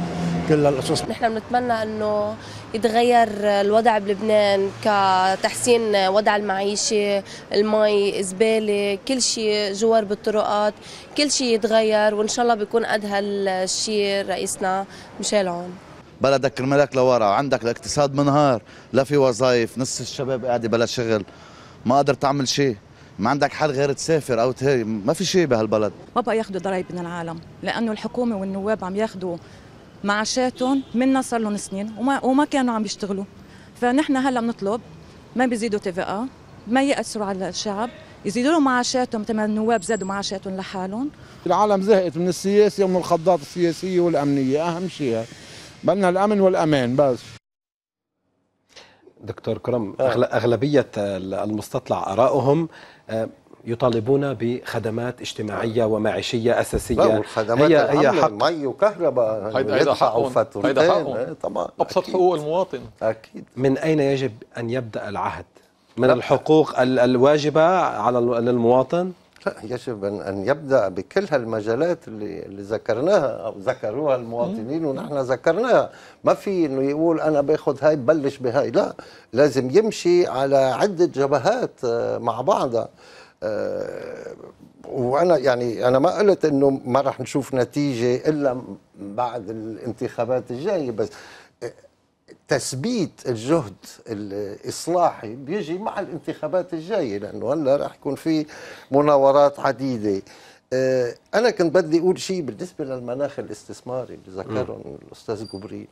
كل القصص نحن بنتمنى انه يتغير الوضع بلبنان كتحسين وضع المعيشه، المي، زباله، كل شيء جوار بالطرقات، كل شيء يتغير وان شاء الله بيكون قد هالشيء رئيسنا مشال عون بلدك الملك لورا عندك الاقتصاد منهار لا في وظائف نص الشباب قاعده بلا شغل ما قادر تعمل شيء ما عندك حل غير تسافر او تهي ما في شيء بهالبلد ما بقى ياخذوا ضرائب من العالم لانه الحكومه والنواب عم ياخذوا معاشاتهم منا صار لهم سنين وما وما كانوا عم يشتغلوا فنحن هلا بنطلب ما بيزيدوا تي ما ياثروا على الشعب يزيدوا لهم معاشاتهم تما النواب زادوا معاشاتهم لحالهم العالم زهقت من السياسه ومن الخضات السياسيه والامنيه اهم شيء بدنا الامن والامان بس دكتور كرم آه. اغلبيه المستطلع ارائهم آه، يطالبون بخدمات اجتماعيه ومعيشيه اساسيه والخدمات هي هي حق مي وكهرباء هيدا حقهم هيدا إيه، حقهم إيه، طبعا ابسط حقوق المواطن اكيد من اين يجب ان يبدا العهد من الحقوق الواجبه على للمواطن لا يجب أن, أن يبدأ بكل هالمجالات اللي, اللي ذكرناها أو ذكروها المواطنين ونحن ذكرناها ما في أنه يقول أنا باخذ هاي ببلش بهاي لا لازم يمشي على عدة جبهات آه، مع بعضها آه، وانا يعني انا ما قلت انه ما راح نشوف نتيجه الا بعد الانتخابات الجايه بس تثبيت الجهد الاصلاحي بيجي مع الانتخابات الجايه لانه هلا راح يكون في مناورات عديده آه، انا كنت بدي اقول شيء بالنسبه للمناخ الاستثماري اللي ذكرهم الاستاذ جبريل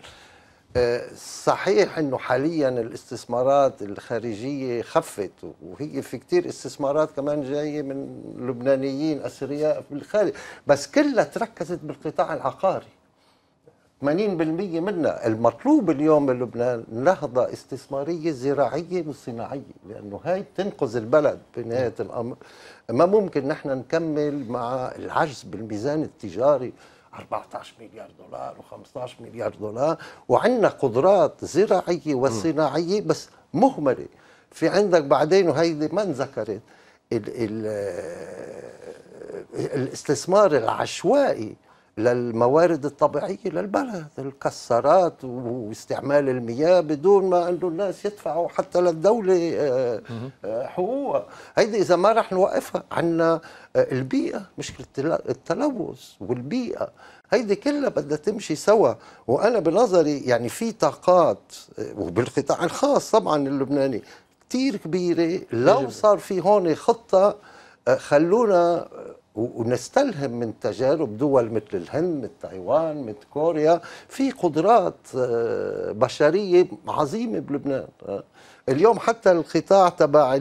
آه، صحيح انه حاليا الاستثمارات الخارجيه خفت وهي في كثير استثمارات كمان جايه من لبنانيين اثرياء بالخارج بس كلها تركزت بالقطاع العقاري 80% منها المطلوب اليوم من لبنان نهضة استثمارية زراعية وصناعية لأنه هاي تنقذ البلد بنهاية الأمر ما ممكن نحن نكمل مع العجز بالميزان التجاري 14 مليار دولار و15 مليار دولار وعندنا قدرات زراعية وصناعية بس مهملة في عندك بعدين وهيدي ما انذكرت آه، الاستثمار العشوائي للموارد الطبيعية للبلد الكسرات واستعمال المياه بدون ما أنه الناس يدفعوا حتى للدولة آه، آه، حقوقها هيدي إذا ما رح نوقفها عنا آه، البيئة مشكلة التلوث والبيئة هيدي كلها بدها تمشي سوا وأنا بنظري يعني في طاقات وبالقطاع الخاص طبعا اللبناني كتير كبيرة لو صار في هون خطة خلونا ونستلهم من تجارب دول مثل الهند مثل تايوان مثل كوريا في قدرات آه، بشريه عظيمه بلبنان آه، اليوم حتى القطاع تبع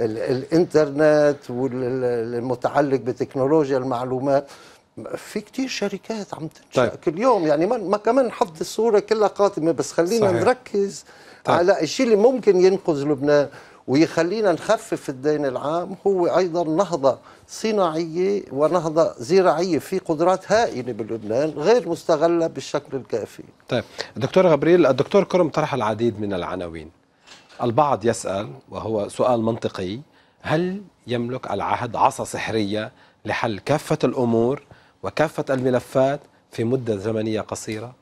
الانترنت والمتعلق بتكنولوجيا المعلومات في كتير شركات عم تنشا طيب. كل يوم يعني ما, كمان حفظ الصوره كلها قاتمه بس خلينا صحيح. نركز طيب. على الشيء اللي ممكن ينقذ لبنان ويخلينا نخفف الدين العام هو ايضا نهضه صناعيه ونهضه زراعيه في قدرات هائله بلبنان غير مستغله بالشكل الكافي. طيب دكتور غبريل الدكتور كرم طرح العديد من العناوين. البعض يسال وهو سؤال منطقي هل يملك العهد عصا سحريه لحل كافه الامور وكافه الملفات في مده زمنيه قصيره؟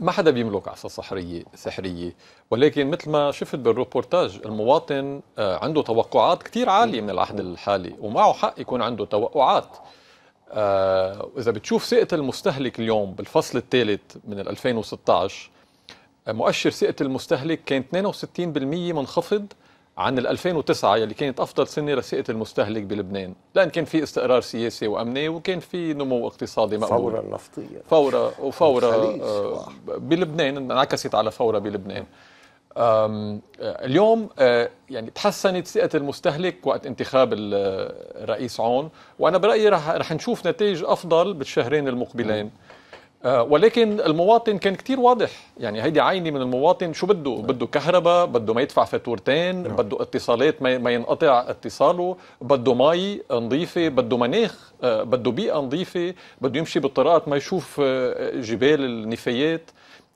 ما حدا بيملك عصا سحريه سحريه ولكن مثل ما شفت بالروبورتاج المواطن آه، عنده توقعات كثير عاليه من العهد الحالي ومعه حق يكون عنده توقعات آه، اذا بتشوف ثقه المستهلك اليوم بالفصل الثالث من 2016 آه، مؤشر ثقه المستهلك كان 62% منخفض عن ال 2009 يلي كانت افضل سنه لثقه المستهلك بلبنان، لان كان في استقرار سياسي وامني وكان في نمو اقتصادي مقبول فوره نفطيه فوره وفوره آه، بلبنان انعكست على فوره بلبنان. آه، اليوم آه، يعني تحسنت ثقه المستهلك وقت انتخاب الرئيس عون وانا برايي رح, رح نشوف نتائج افضل بالشهرين المقبلين. آه، ولكن المواطن كان كتير واضح يعني هيدي عيني من المواطن شو بده نعم. بده كهرباء بده ما يدفع فاتورتين نعم. بده اتصالات ما ينقطع اتصاله بده مي نظيفة بده مناخ آه، بده بيئة نظيفة بده يمشي بالطرقات ما يشوف آه، جبال النفايات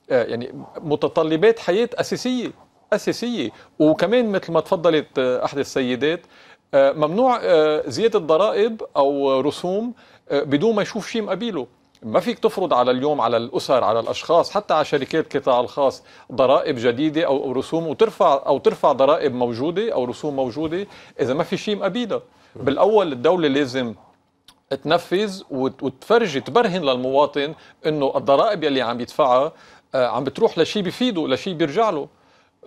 يعني متطلبات حياة أساسية أساسية وكمان مثل ما تفضلت أحد السيدات ممنوع زيادة ضرائب أو رسوم بدون ما يشوف شيء مقابله ما فيك تفرض على اليوم على الاسر على الاشخاص حتى على شركات القطاع الخاص ضرائب جديده او رسوم وترفع او ترفع ضرائب موجوده او رسوم موجوده اذا ما في شيء مقابلها بالاول الدوله لازم تنفذ وتفرجي تبرهن للمواطن انه الضرائب يلي عم يدفعها آه، عم بتروح لشيء بفيده لشيء بيرجع له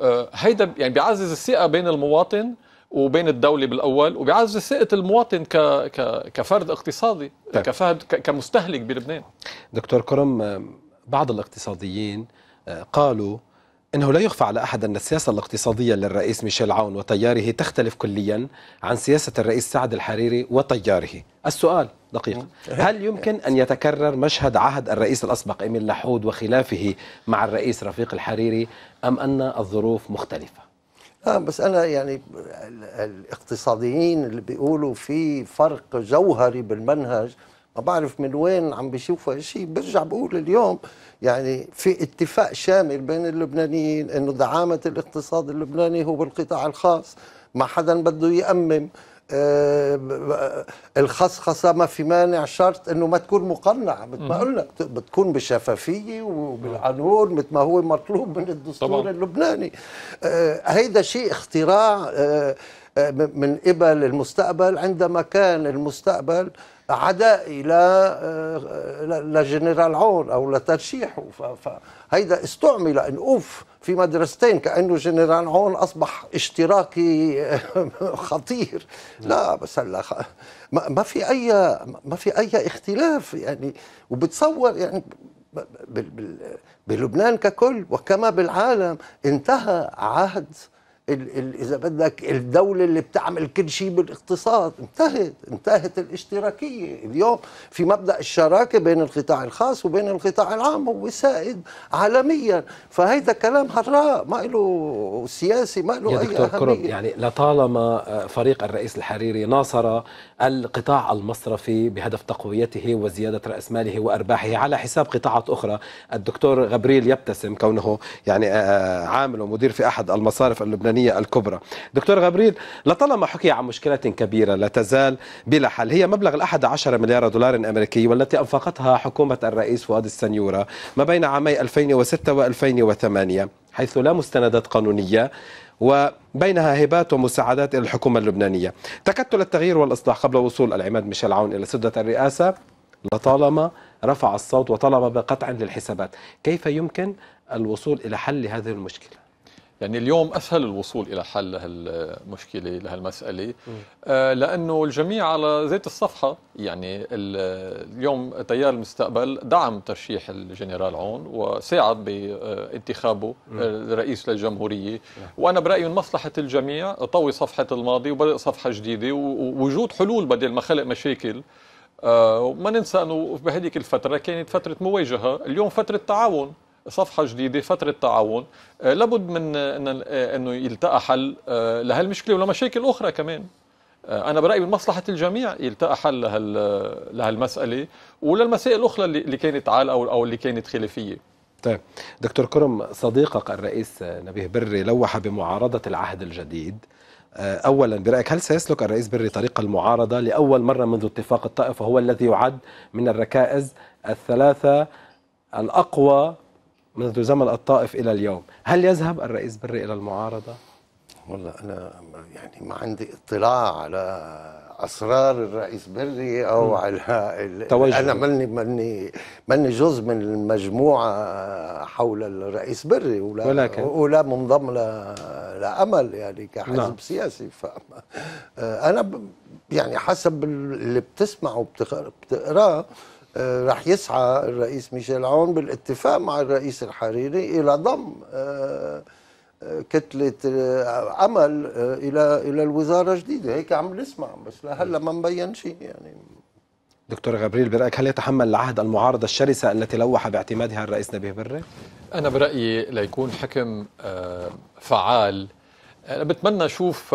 آه، هيدا يعني بيعزز الثقه بين المواطن وبين الدولة بالأول وبيعزز ثقة المواطن ك... ك... كفرد اقتصادي طيب. كفهد ك... كمستهلك بلبنان دكتور كرم بعض الاقتصاديين آه، قالوا انه لا يخفى على احد ان السياسه الاقتصاديه للرئيس ميشيل عون وتياره تختلف كليا عن سياسه الرئيس سعد الحريري وتياره. السؤال دقيق هل يمكن ان يتكرر مشهد عهد الرئيس الاسبق ايميل لحود وخلافه مع الرئيس رفيق الحريري ام ان الظروف مختلفه؟ اه بس انا يعني الاقتصاديين اللي بيقولوا في فرق جوهري بالمنهج ما بعرف من وين عم بيشوفوا شيء برجع بقول اليوم يعني في اتفاق شامل بين اللبنانيين انه دعامه الاقتصاد اللبناني هو بالقطاع الخاص ما حدا بده يأمم آه، الخصخصه ما في مانع شرط انه ما تكون مقنعه مثل ما قلنا بتكون بشفافيه وبالقانون مثل ما هو مطلوب من الدستور طبعا. اللبناني آه، هيدا شيء اختراع آه، من قبل المستقبل عندما كان المستقبل عدائي آه، لجنرال عون او لترشيحه فهيدا استعمل ان اوف في مدرستين كانه جنرال عون اصبح اشتراكي آه، [laughs] خطير لا بس هلا ما في اي ما في اي اختلاف يعني وبتصور يعني بلبنان ككل وكما بالعالم انتهى عهد ال ال اذا بدك الدوله اللي بتعمل كل شيء بالاقتصاد انتهت انتهت الاشتراكيه اليوم في مبدا الشراكه بين القطاع الخاص وبين القطاع العام هو سائد عالميا فهيدا كلام حراء ما له سياسي ما له اي دكتور اهميه يعني لطالما آه، فريق الرئيس الحريري ناصر القطاع المصرفي بهدف تقويته وزيادة رأس ماله وأرباحه على حساب قطاعات أخرى الدكتور غبريل يبتسم كونه يعني آه، آه، عامل ومدير في أحد المصارف اللبنانية الكبرى دكتور غبريل لطالما حكي عن مشكلة كبيرة لا تزال بلا حل هي مبلغ الأحد عشر مليار دولار أمريكي والتي أنفقتها حكومة الرئيس فؤاد السنيورة ما بين عامي 2006 و2008 حيث لا مستندات قانونية وبينها هبات ومساعدات إلى الحكومة اللبنانية تكتل التغيير والإصلاح قبل وصول العماد ميشيل عون إلى سدة الرئاسة لطالما رفع الصوت وطلب بقطع للحسابات كيف يمكن الوصول إلى حل هذه المشكلة؟ يعني اليوم اسهل الوصول الى حل لهالمشكله لهالمساله آه، لانه الجميع على زيت الصفحه يعني اليوم تيار المستقبل دعم ترشيح الجنرال عون وساعد بانتخابه آه، رئيس للجمهوريه وانا برايي من مصلحه الجميع طوي صفحه الماضي وبدأ صفحه جديده ووجود حلول بدل ما خلق مشاكل آه، وما ننسى انه بهذيك الفتره كانت فتره مواجهه اليوم فتره تعاون صفحه جديده فتره تعاون آه، لابد من آه، آه، انه يلتقى حل لهالمشكله ولمشاكل اخرى كمان انا برايي من مصلحه الجميع يلتقى حل لهال لهالمساله وللمسائل الاخرى اللي كانت عال او اللي كانت خلافيه طيب دكتور كرم صديقك الرئيس نبيه بري لوح بمعارضة العهد الجديد أولا برأيك هل سيسلك الرئيس بري طريق المعارضة لأول مرة منذ اتفاق الطائف وهو الذي يعد من الركائز الثلاثة الأقوى منذ زمن الطائف إلى اليوم هل يذهب الرئيس بري إلى المعارضة؟ والله أنا يعني ما عندي اطلاع على أسرار الرئيس بري أو م. على توجه. أنا ماني ماني ماني جزء من المجموعة حول الرئيس بري ولا ولكن. ولا منضم لأمل يعني كحزب لا. نعم. سياسي انا يعني حسب اللي بتسمعه وبتقراه آه، راح يسعى الرئيس ميشيل عون بالاتفاق مع الرئيس الحريري الى ضم آه، آه، كتلة عمل إلى إلى الوزارة جديدة هيك عم نسمع بس لهلا ما مبين شيء يعني دكتور غبريل برأيك هل يتحمل العهد المعارضة الشرسة التي لوح باعتمادها الرئيس نبيه بري؟ أنا برأيي ليكون حكم فعال أنا بتمنى أشوف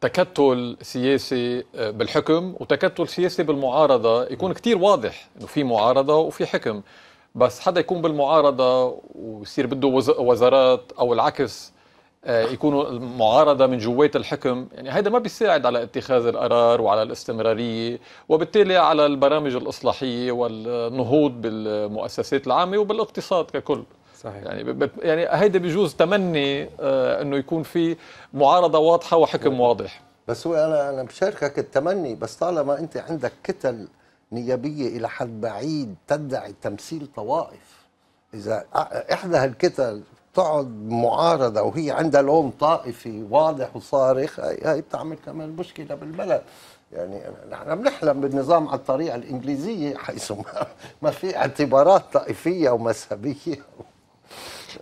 تكتل سياسي آه، بالحكم وتكتل سياسي بالمعارضة يكون كتير واضح أنه في معارضة وفي حكم بس حدا يكون بالمعارضة ويصير بده وزارات أو العكس آه، يكونوا المعارضة من جوات الحكم يعني هذا ما بيساعد على اتخاذ القرار وعلى الاستمرارية وبالتالي على البرامج الإصلاحية والنهوض بالمؤسسات العامة وبالاقتصاد ككل صحيح. يعني يعني هيدا بجوز تمني آه انه يكون في معارضه واضحه وحكم واضح بس هو انا انا بشاركك التمني بس طالما انت عندك كتل نيابيه الى حد بعيد تدعي تمثيل طوائف اذا احدى هالكتل تقعد معارضة وهي عندها لون طائفي واضح وصارخ هي بتعمل كمان مشكلة بالبلد يعني نحن بنحلم بالنظام على الطريقة الإنجليزية حيث ما, ما في اعتبارات طائفية ومذهبية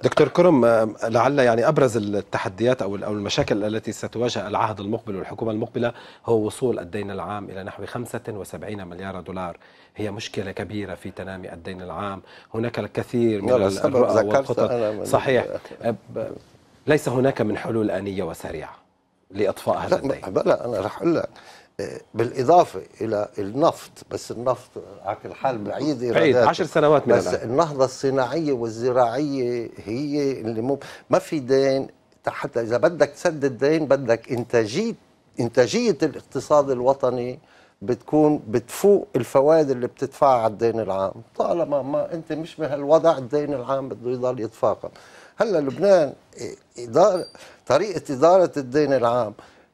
دكتور كرم آه، لعل يعني ابرز التحديات او او المشاكل التي ستواجه العهد المقبل والحكومه المقبله هو وصول الدين العام الى نحو 75 مليار دولار هي مشكله كبيره في تنامي الدين العام هناك الكثير من الرؤى صحيح ليس هناك من حلول انيه وسريعه لاطفاء هذا الدين لا, لا انا راح اقول لك بالاضافه الى النفط بس النفط على كل حال بعيد بعيد 10 سنوات من بس الآن. النهضه الصناعيه والزراعيه هي اللي مو ما في دين حتى اذا بدك تسد الدين بدك انتاجيه انتاجيه الاقتصاد الوطني بتكون بتفوق الفوائد اللي بتدفعها على الدين العام طالما ما انت مش بهالوضع الدين العام بده يضل يتفاقم هلا لبنان إدارة طريقه اداره الدين العام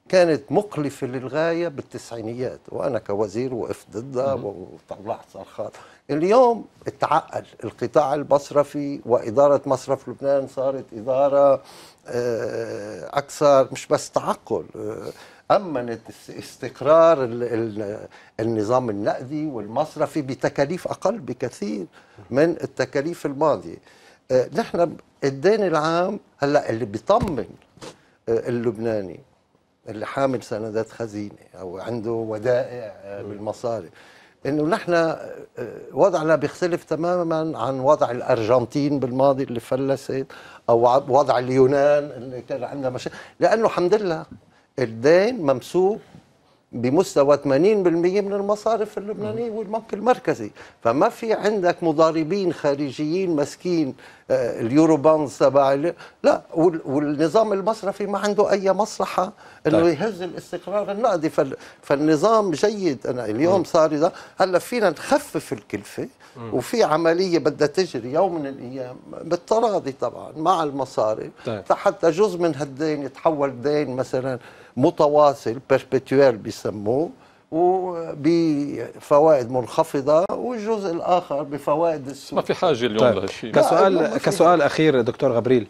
كانت مقلفة للغاية بالتسعينيات وأنا كوزير وقفت ضدها وطلعت صرخات اليوم اتعقل القطاع المصرفي وإدارة مصرف لبنان صارت إدارة آه، أكثر مش بس تعقل آه، أمنت استقرار النظام النقدي والمصرفي بتكاليف أقل بكثير من التكاليف الماضية آه، نحن الدين العام هلا اللي بيطمن اللبناني اللي حامل سندات خزينه او عنده ودائع آه، بالمصاري انه نحن آه، وضعنا بيختلف تماما عن وضع الارجنتين بالماضي اللي فلست او وضع اليونان اللي كان عندها مشاكل لانه الحمد لله الدين ممسوك بمستوى 80% من المصارف اللبنانيه والبنك المركزي، فما في عندك مضاربين خارجيين ماسكين آه، اليورو بانز تبع لا والنظام المصرفي ما عنده اي مصلحه انه طيب. يهز الاستقرار النقدي فالنظام جيد انا اليوم صار اذا هلا فينا نخفف الكلفه وفي عمليه بدها تجري يوم من الايام بالتراضي طبعا مع المصارف طيب. حتى جزء من هالدين يتحول دين مثلا متواصل بيربتوال بيسموه وبفوائد منخفضه والجزء الاخر بفوائد السوق ما في حاجه اليوم طيب. لهالشيء كسؤال كسؤال اخير دكتور غبريل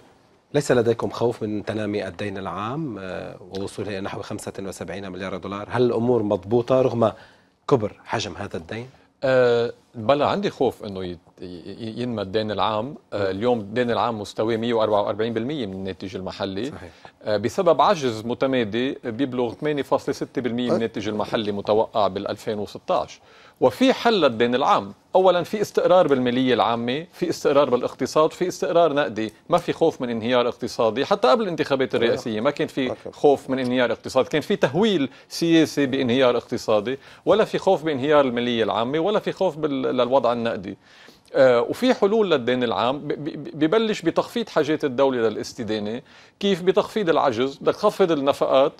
ليس لديكم خوف من تنامي الدين العام آه، ووصوله الى نحو 75 مليار دولار هل الامور مضبوطه رغم كبر حجم هذا الدين أه بلا عندي خوف انه ينمى الدين العام أه اليوم الدين العام مستواه 144% من الناتج المحلي صحيح. أه بسبب عجز متمادي بيبلغ 8.6% من الناتج أه؟ المحلي متوقع بال 2016 وفي حل للدين العام اولا في استقرار بالماليه العامه في استقرار بالاقتصاد في استقرار نقدي ما في خوف من انهيار اقتصادي حتى قبل الانتخابات الرئاسيه ما كان في خوف من انهيار اقتصادي كان في تهويل سياسي بانهيار اقتصادي ولا في خوف بانهيار الماليه العامه ولا في خوف للوضع النقدي آه، وفي حلول للدين العام ببلش بتخفيض حاجات الدولة للاستدانة كيف بتخفيض العجز بدك تخفض النفقات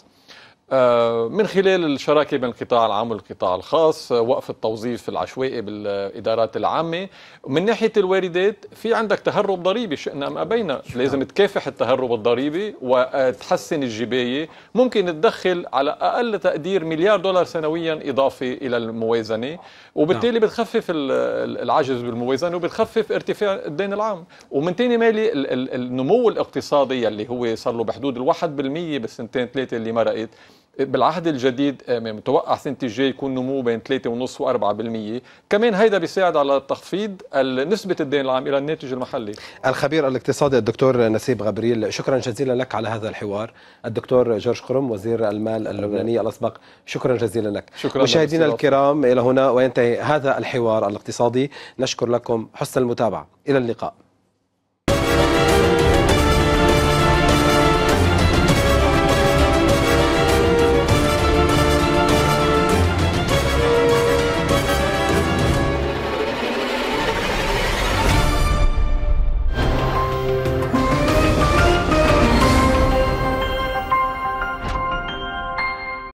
آه، من خلال الشراكه بين القطاع العام والقطاع الخاص آه، وقف التوظيف العشوائي بالادارات العامه من ناحيه الواردات في عندك تهرب ضريبي شئنا ام ابينا لازم نعم. تكافح التهرب الضريبي وتحسن الجبايه ممكن تدخل على اقل تقدير مليار دولار سنويا إضافة الى الموازنه وبالتالي نعم. بتخفف العجز بالموازنه وبتخفف ارتفاع الدين العام ومن ثاني مالي النمو الاقتصادي اللي هو صار له بحدود ال 1% بالسنتين ثلاثه اللي مرقت بالعهد الجديد آه، متوقع السنه الجاي يكون نمو بين 3.5 و4% كمان هيدا بيساعد على تخفيض نسبه الدين العام الى الناتج المحلي الخبير الاقتصادي الدكتور نسيب غبريل شكرا جزيلا لك على هذا الحوار الدكتور جورج قرم وزير المال اللبناني الاسبق شكرا جزيلا لك شكرا مشاهدينا الكرام الى هنا وينتهي هذا الحوار الاقتصادي نشكر لكم حسن المتابعه الى اللقاء